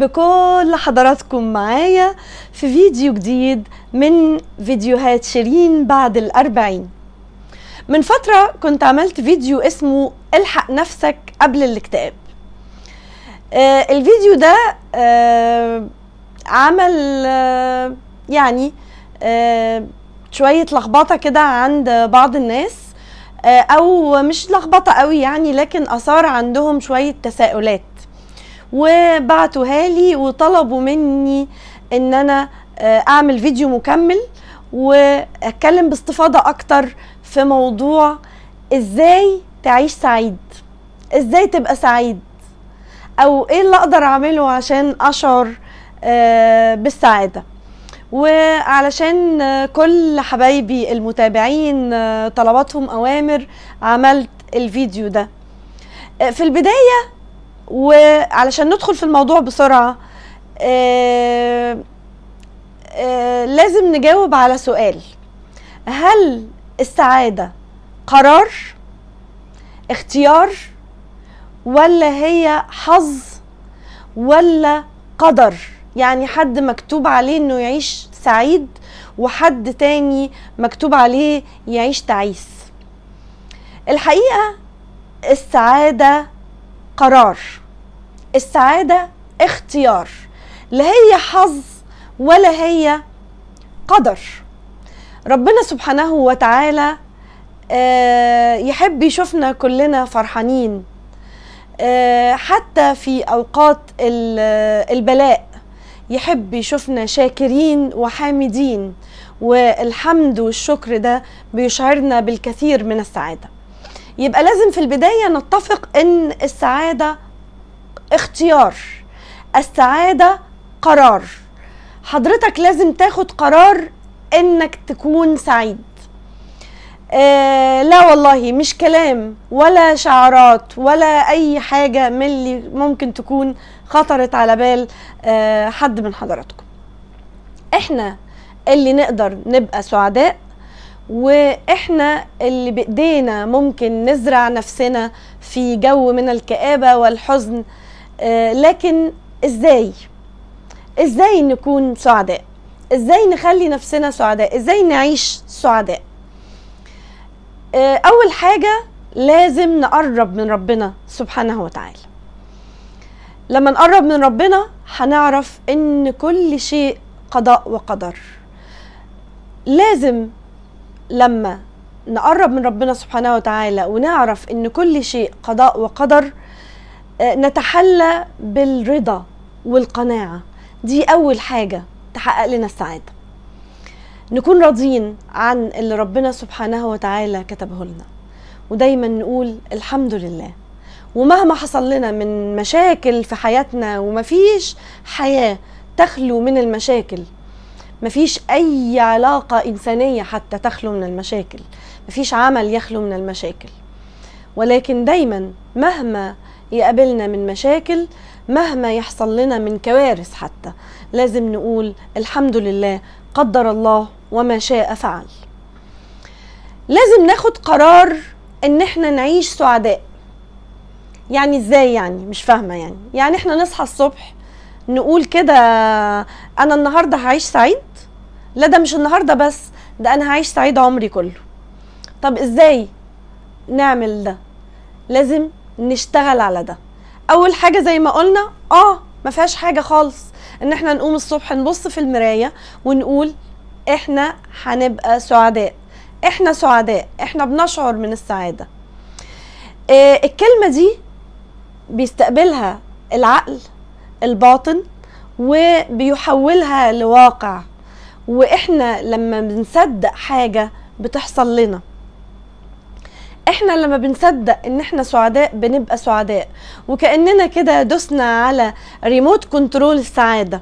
بكل حضراتكم معايا في فيديو جديد من فيديوهات شيرين بعد الأربعين من فترة كنت عملت فيديو اسمه الحق نفسك قبل الاكتئاب آه الفيديو ده آه عمل آه يعني آه شوية لخبطة كده عند بعض الناس آه، أو مش لخبطة قوي يعني لكن أثار عندهم شوية تساؤلات وبعتوها لي وطلبوا مني ان انا آه، اعمل فيديو مكمل واتكلم باستفاضه اكتر في موضوع ازاي تعيش سعيد ازاي تبقى سعيد او ايه اللي اقدر اعمله عشان اشعر آه، بالسعاده وعلشان آه، كل حبايبي المتابعين طلباتهم اوامر عملت الفيديو ده في البدايه وعلشان ندخل في الموضوع بسرعه آه آه لازم نجاوب على سؤال هل السعاده قرار اختيار ولا هي حظ ولا قدر يعني حد مكتوب عليه انه يعيش سعيد وحد تاني مكتوب عليه يعيش تعيس الحقيقه السعاده قرار السعاده اختيار لا هي حظ ولا هي قدر ربنا سبحانه وتعالى آه، يحب يشوفنا كلنا فرحانين آه، حتى في اوقات البلاء يحب يشوفنا شاكرين وحامدين والحمد والشكر ده بيشعرنا بالكثير من السعاده يبقى لازم في البدايه نتفق ان السعاده اختيار السعاده قرار حضرتك لازم تاخد قرار انك تكون سعيد آه لا والله مش كلام ولا شعارات ولا اي حاجه من اللي ممكن تكون خطرت على بال آه حد من حضراتكم احنا اللي نقدر نبقى سعداء واحنا اللي بايدينا ممكن نزرع نفسنا في جو من الكآبه والحزن آه، لكن ازاي ازاي نكون سعداء ازاي نخلي نفسنا سعداء ازاي نعيش سعداء آه، اول حاجه لازم نقرب من ربنا سبحانه وتعالى لما نقرب من ربنا هنعرف ان كل شيء قضاء وقدر لازم لما نقرب من ربنا سبحانه وتعالى ونعرف ان كل شيء قضاء وقدر آه، نتحلى بالرضا والقناعة دي أول حاجة تحقق لنا السعادة نكون راضيين عن اللي ربنا سبحانه وتعالى كتبه لنا ودايما نقول الحمد لله ومهما حصل لنا من مشاكل في حياتنا ومفيش حياة تخلو من المشاكل مفيش أي علاقة إنسانية حتى تخلو من المشاكل مفيش عمل يخلو من المشاكل ولكن دايما مهما يقابلنا من مشاكل مهما يحصل لنا من كوارث حتى لازم نقول الحمد لله قدر الله وما شاء فعل لازم ناخد قرار ان احنا نعيش سعداء يعني ازاي يعني مش فاهمه يعني يعني احنا نصحى الصبح نقول كده انا النهارده هعيش سعيد لا ده مش النهارده بس ده انا هعيش سعيد عمري كله طب ازاي نعمل ده لازم نشتغل على ده اول حاجه زي ما قلنا اه ما فيهاش حاجه خالص ان احنا نقوم الصبح نبص في المرايه ونقول احنا هنبقى سعداء احنا سعداء احنا بنشعر من السعاده إيه الكلمه دي بيستقبلها العقل الباطن وبيحولها لواقع واحنا لما بنصدق حاجه بتحصل لنا احنا لما بنصدق ان احنا سعداء بنبقى سعداء وكاننا كده دوسنا على ريموت كنترول السعاده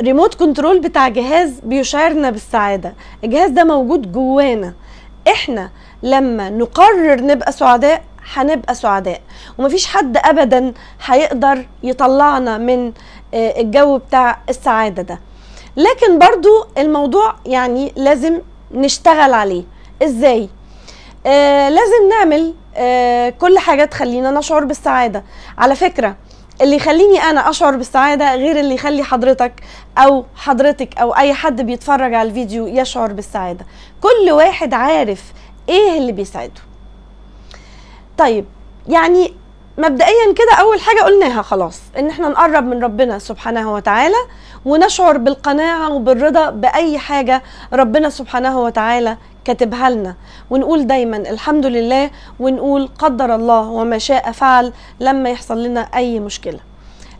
ريموت كنترول بتاع جهاز بيشعرنا بالسعاده الجهاز ده موجود جوانا احنا لما نقرر نبقى سعداء هنبقى سعداء ومفيش حد ابدا هيقدر يطلعنا من آه، الجو بتاع السعاده ده لكن برضو الموضوع يعني لازم نشتغل عليه ازاي آه لازم نعمل آه كل حاجه تخلينا نشعر بالسعاده على فكره اللي يخليني انا اشعر بالسعاده غير اللي يخلي حضرتك او حضرتك او اي حد بيتفرج على الفيديو يشعر بالسعاده كل واحد عارف ايه اللي بيسعده طيب يعني مبدئيا كده اول حاجه قلناها خلاص ان احنا نقرب من ربنا سبحانه وتعالى ونشعر بالقناعه وبالرضا باي حاجه ربنا سبحانه وتعالى كاتبها لنا ونقول دايما الحمد لله ونقول قدر الله وما شاء فعل لما يحصل لنا اي مشكله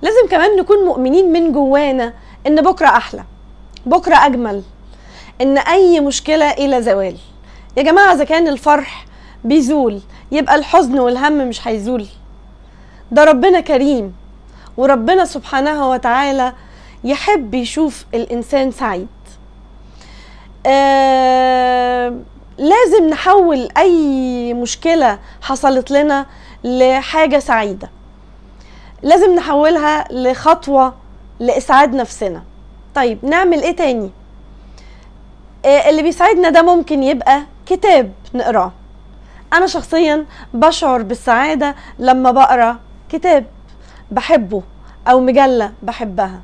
لازم كمان نكون مؤمنين من جوانا ان بكره احلى بكره اجمل ان اي مشكله الى زوال يا جماعه اذا كان الفرح بيزول يبقى الحزن والهم مش هيزول ده ربنا كريم وربنا سبحانه وتعالى يحب يشوف الانسان سعيد آه لازم نحول اي مشكله حصلت لنا لحاجه سعيده لازم نحولها لخطوه لاسعاد نفسنا طيب نعمل ايه تاني آه اللي بيساعدنا ده ممكن يبقى كتاب نقراه انا شخصيا بشعر بالسعاده لما بقرا كتاب بحبه او مجله بحبها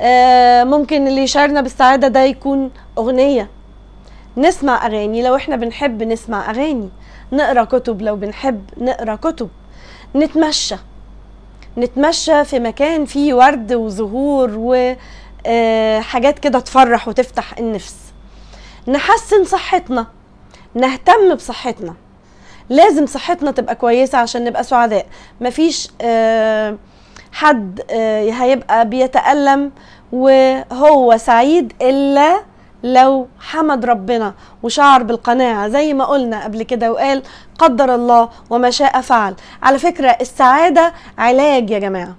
آه، ممكن اللي يشعرنا بالسعاده ده يكون اغنيه نسمع اغاني لو احنا بنحب نسمع اغاني نقرا كتب لو بنحب نقرا كتب نتمشى نتمشى في مكان فيه ورد وزهور وحاجات آه، كده تفرح وتفتح النفس نحسن صحتنا نهتم بصحتنا لازم صحتنا تبقى كويسه عشان نبقى سعداء مفيش آه، حد آه، هيبقى بيتالم وهو سعيد الا لو حمد ربنا وشعر بالقناعة زي ما قلنا قبل كده وقال قدر الله وما شاء فعل على فكرة السعادة علاج يا جماعة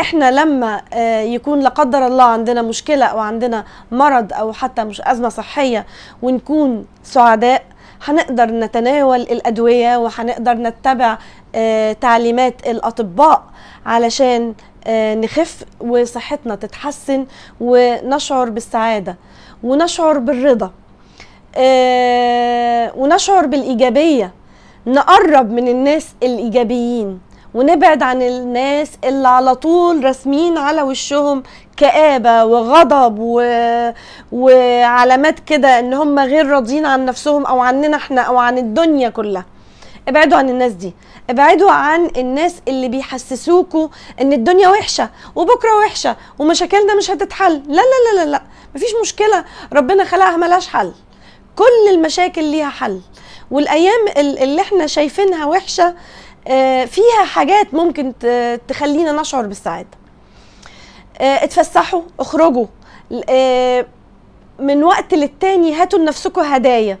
احنا لما آه، يكون لا قدر الله عندنا مشكلة او عندنا مرض او حتى مش ازمة صحية ونكون سعداء هنقدر نتناول الادويه وهنقدر نتبع آه، تعليمات الاطباء علشان آه، نخف وصحتنا تتحسن ونشعر بالسعاده ونشعر بالرضا آه، ونشعر بالايجابيه نقرب من الناس الايجابيين ونبعد عن الناس اللي على طول راسمين على وشهم كآبة وغضب و... وعلامات كده ان هم غير راضيين عن نفسهم او عننا احنا او عن الدنيا كلها ابعدوا عن الناس دي ابعدوا عن الناس اللي بيحسسوكوا ان الدنيا وحشه وبكره وحشه ومشاكلنا مش هتتحل لا لا لا لا لا مفيش مشكله ربنا خلقها ملاش حل كل المشاكل ليها حل والايام اللي احنا شايفينها وحشه آه، فيها حاجات ممكن تخلينا نشعر بالسعاده آه، اتفسحوا اخرجوا آه، من وقت للتاني هاتوا لنفسكم هدايا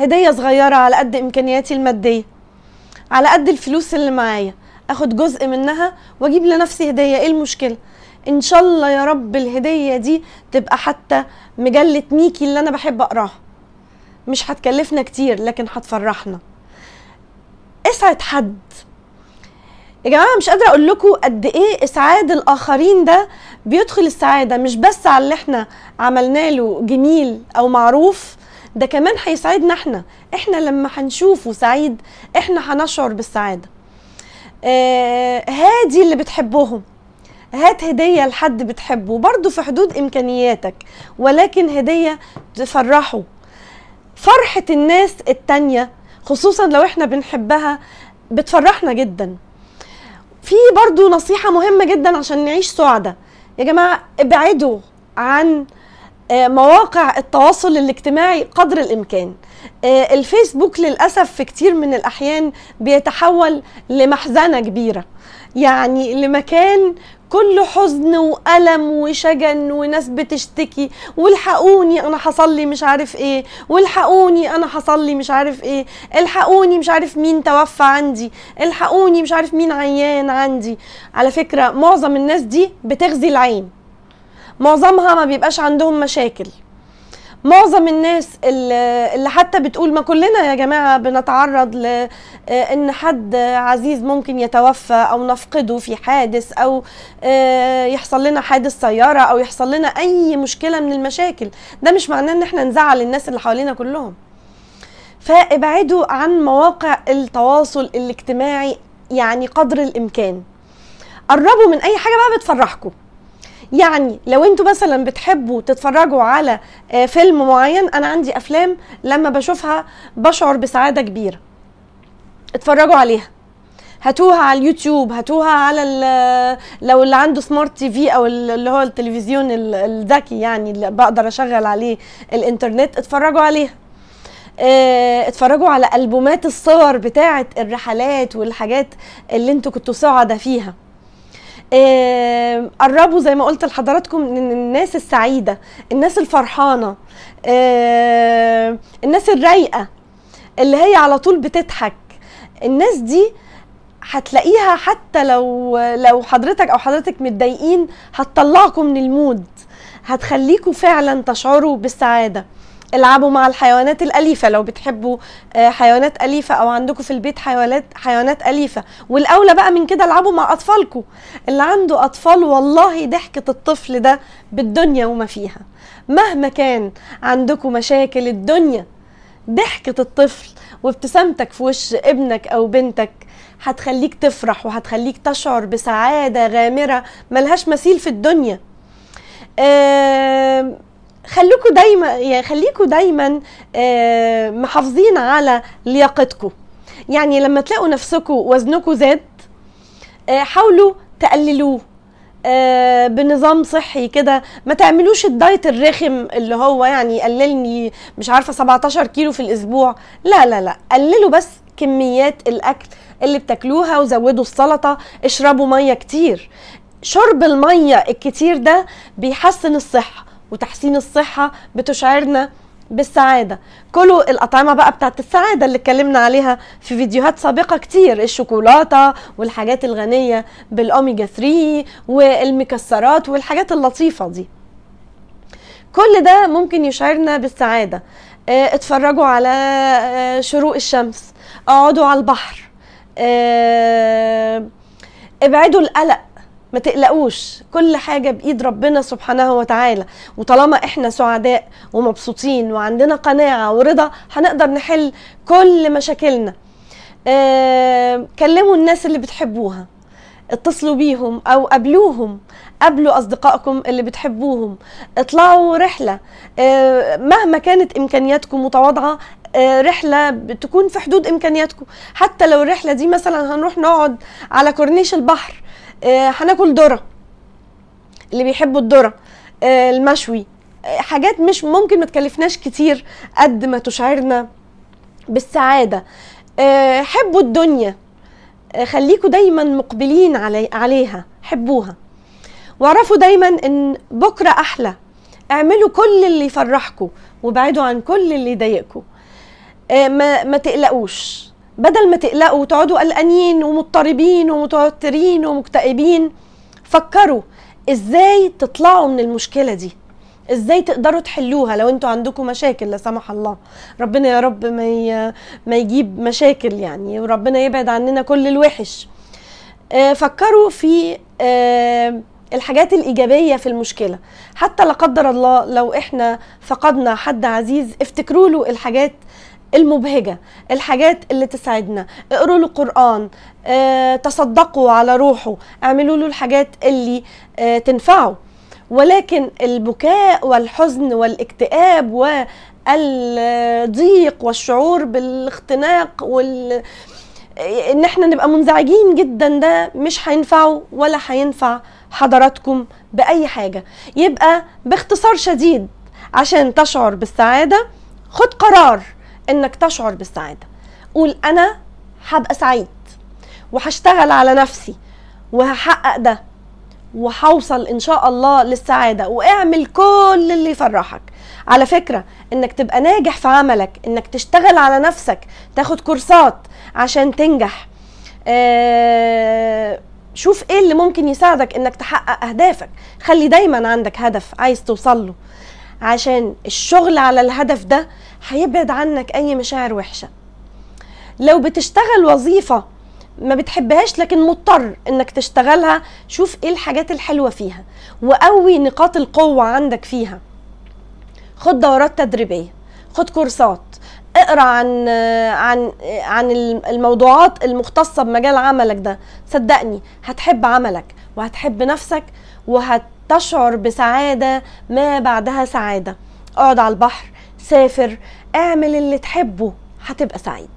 هديه صغيره على قد امكانياتي الماديه على قد الفلوس اللي معايا اخد جزء منها واجيب لنفسي هديه ايه المشكله ان شاء الله يا رب الهديه دي تبقى حتى مجله ميكي اللي انا بحب اقراها مش هتكلفنا كتير لكن هتفرحنا اسعد حد يا جماعه مش قادره اقول لكم قد ايه اسعاد الاخرين ده بيدخل السعاده مش بس على اللي احنا عملنا له جميل او معروف ده كمان هيسعدنا احنا احنا لما هنشوفه سعيد احنا هنشعر بالسعاده آه هادي اللي بتحبهم هات هدية لحد بتحبه برضه في حدود إمكانياتك ولكن هدية تفرحه فرحة الناس التانية خصوصا لو احنا بنحبها بتفرحنا جدا في برضو نصيحه مهمه جدا عشان نعيش سعدة يا جماعه ابعدوا عن آه، مواقع التواصل الاجتماعي قدر الامكان آه، الفيسبوك للاسف في كتير من الاحيان بيتحول لمحزنه كبيره يعني لمكان كله حزن وألم وشجن وناس بتشتكي والحقوني أنا حصلي مش عارف إيه والحقوني أنا حصلي مش عارف إيه الحقوني مش عارف مين توفى عندي الحقوني مش عارف مين عيان عندي على فكرة معظم الناس دي بتغذي العين معظمها ما بيبقاش عندهم مشاكل معظم الناس اللي حتى بتقول ما كلنا يا جماعه بنتعرض لان حد عزيز ممكن يتوفى او نفقده في حادث او آه، يحصل لنا حادث سياره او يحصل لنا اي مشكله من المشاكل ده مش معناه ان احنا نزعل الناس اللي حوالينا كلهم فابعدوا عن مواقع التواصل الاجتماعي يعني قدر الامكان قربوا من اي حاجه بقى بتفرحكم يعني لو انتوا مثلا بتحبوا تتفرجوا على آه، فيلم معين انا عندي افلام لما بشوفها بشعر بسعاده كبيره اتفرجوا عليها هاتوها على اليوتيوب هاتوها على آه، لو اللي عنده سمارت تي في او اللي هو التلفزيون الذكي يعني اللي بقدر اشغل عليه الانترنت اتفرجوا عليها آه، اتفرجوا على البومات الصور بتاعه الرحلات والحاجات اللي انتوا كنتوا سعداء فيها آه، قربوا زي ما قلت لحضراتكم من الناس السعيده الناس الفرحانه آه، الناس الرايقه اللي هي على طول بتضحك الناس دي هتلاقيها حتى لو لو حضرتك او حضرتك متضايقين هتطلعكم من المود هتخليكم فعلا تشعروا بالسعاده العبوا مع الحيوانات الاليفه لو بتحبوا آه، حيوانات اليفه او عندكم في البيت حيوانات حيوانات اليفه والاولى بقى من كده العبوا مع اطفالكم اللي عنده اطفال والله ضحكه الطفل ده بالدنيا وما فيها مهما كان عندكم مشاكل الدنيا ضحكه الطفل وابتسامتك في وش ابنك او بنتك هتخليك تفرح وهتخليك تشعر بسعاده غامره ملهاش مثيل في الدنيا أه خليكم دايما يعني خليكم دايما آه، محافظين على لياقتكم يعني لما تلاقوا نفسكم وزنكم زاد آه، حاولوا تقللوه آه، بنظام صحي كده ما تعملوش الدايت الرخم اللي هو يعني قللني مش عارفه 17 كيلو في الاسبوع لا لا لا قللوا بس كميات الاكل اللي بتاكلوها وزودوا السلطه اشربوا ميه كتير شرب الميه الكتير ده بيحسن الصحه وتحسين الصحه بتشعرنا بالسعادة كل الأطعمة بقى بتاعت السعادة اللي اتكلمنا عليها في فيديوهات سابقة كتير الشوكولاتة والحاجات الغنية بالأوميجا 3 والمكسرات والحاجات اللطيفة دي كل ده ممكن يشعرنا بالسعادة آه، اتفرجوا على آه، شروق الشمس اقعدوا على البحر آه، ابعدوا القلق ما تقلقوش كل حاجه بايد ربنا سبحانه وتعالى وطالما احنا سعداء ومبسوطين وعندنا قناعه ورضا هنقدر نحل كل مشاكلنا آه كلموا الناس اللي بتحبوها اتصلوا بيهم او قابلوهم قابلوا اصدقائكم اللي بتحبوهم اطلعوا رحله اه مهما كانت امكانياتكم متواضعه اه رحله بتكون في حدود امكانياتكم حتى لو الرحله دي مثلا هنروح نقعد على كورنيش البحر آه، هناكل ذره اللي بيحبوا الذره آه، المشوي آه، حاجات مش ممكن ما تكلفناش كتير قد ما تشعرنا بالسعاده حبوا الدنيا خليكوا دايما مقبلين علي عليها حبوها واعرفوا دايما ان بكره احلى اعملوا كل اللي يفرحكم وابعدوا عن كل اللي يضايقكم ما, ما تقلقوش بدل ما تقلقوا وتقعدوا قلقانين ومضطربين ومتوترين ومكتئبين فكروا ازاي تطلعوا من المشكله دي ازاي تقدروا تحلوها لو انتوا عندكم مشاكل لا سمح الله ربنا يا رب ما ي... ما يجيب مشاكل يعني وربنا يبعد عننا كل الوحش آه، فكروا في آه، الحاجات الايجابيه في المشكله حتى لا قدر الله لو احنا فقدنا حد عزيز افتكروا له الحاجات المبهجه الحاجات اللي تساعدنا اقروا له قران اه تصدقوا على روحه اعملوا له الحاجات اللي اه تنفعه ولكن البكاء والحزن والاكتئاب والضيق والشعور بالاختناق وال ان احنا نبقى منزعجين جدا ده مش هينفعه ولا هينفع حضراتكم باي حاجه يبقى باختصار شديد عشان تشعر بالسعاده خد قرار انك تشعر بالسعاده قول انا هبقى سعيد وهشتغل على نفسي وهحقق ده وهوصل ان شاء الله للسعاده واعمل كل اللي يفرحك على فكره انك تبقى ناجح في عملك انك تشتغل على نفسك تاخد كورسات عشان تنجح آه شوف ايه اللي ممكن يساعدك انك تحقق اهدافك خلي دايما عندك هدف عايز توصل له عشان الشغل على الهدف ده هيبعد عنك اي مشاعر وحشه لو بتشتغل وظيفه ما بتحبهاش لكن مضطر انك تشتغلها شوف ايه الحاجات الحلوه فيها وقوي نقاط القوه عندك فيها خد دورات تدريبيه خد كورسات اقرا عن عن عن الموضوعات المختصه بمجال عملك ده صدقني هتحب عملك وهتحب نفسك وهت تشعر بسعادة ما بعدها سعادة اقعد على البحر سافر اعمل اللي تحبه هتبقى سعيد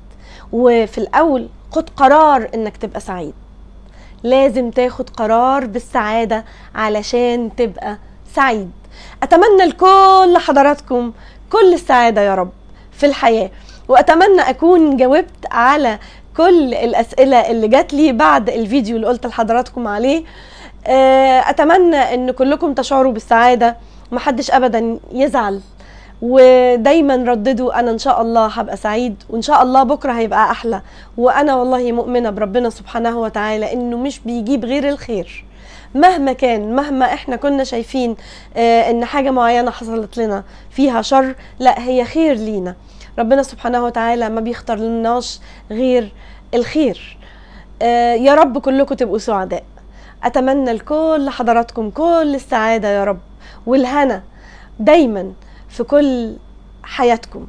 وفي الأول خد قرار إنك تبقى سعيد لازم تاخد قرار بالسعادة علشان تبقى سعيد أتمنى لكل حضراتكم كل السعادة يا رب في الحياة وأتمنى أكون جاوبت على كل الأسئلة اللي جات لي بعد الفيديو اللي قلت لحضراتكم عليه آه، اتمنى ان كلكم تشعروا بالسعاده محدش ابدا يزعل ودايما رددوا انا ان شاء الله هبقى سعيد وان شاء الله بكره هيبقى احلى وانا والله مؤمنه بربنا سبحانه وتعالى انه مش بيجيب غير الخير مهما كان مهما احنا كنا شايفين آه، ان حاجه معينه حصلت لنا فيها شر لا هي خير لينا ربنا سبحانه وتعالى ما بيختار لناش غير الخير آه، يا رب كلكم تبقوا سعداء أتمنى لكل حضراتكم كل السعادة يا رب والهنا دايما في كل حياتكم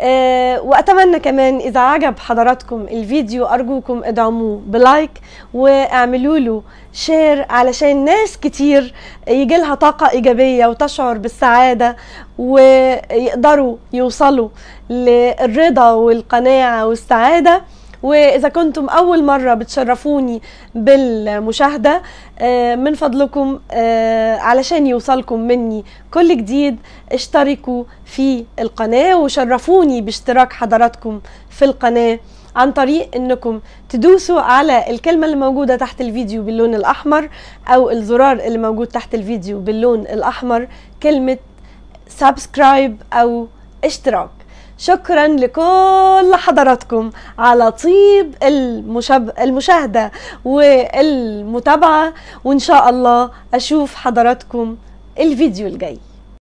أه واتمنى كمان اذا عجب حضراتكم الفيديو ارجوكم ادعموه بلايك واعملوا له شير علشان ناس كتير يجي لها طاقه ايجابيه وتشعر بالسعاده ويقدروا يوصلوا للرضا والقناعه والسعاده واذا كنتم اول مره بتشرفوني بالمشاهده آه، من فضلكم آه، علشان يوصلكم مني كل جديد اشتركوا في القناه وشرفوني باشتراك حضراتكم في القناه عن طريق انكم تدوسوا على الكلمة اللي موجودة تحت الفيديو باللون الاحمر او الزرار اللي موجود تحت الفيديو باللون الاحمر كلمة سبسكرايب او اشتراك شكرا لكل حضراتكم على طيب المشب... المشاهدة والمتابعة وإن شاء الله أشوف حضراتكم الفيديو الجاي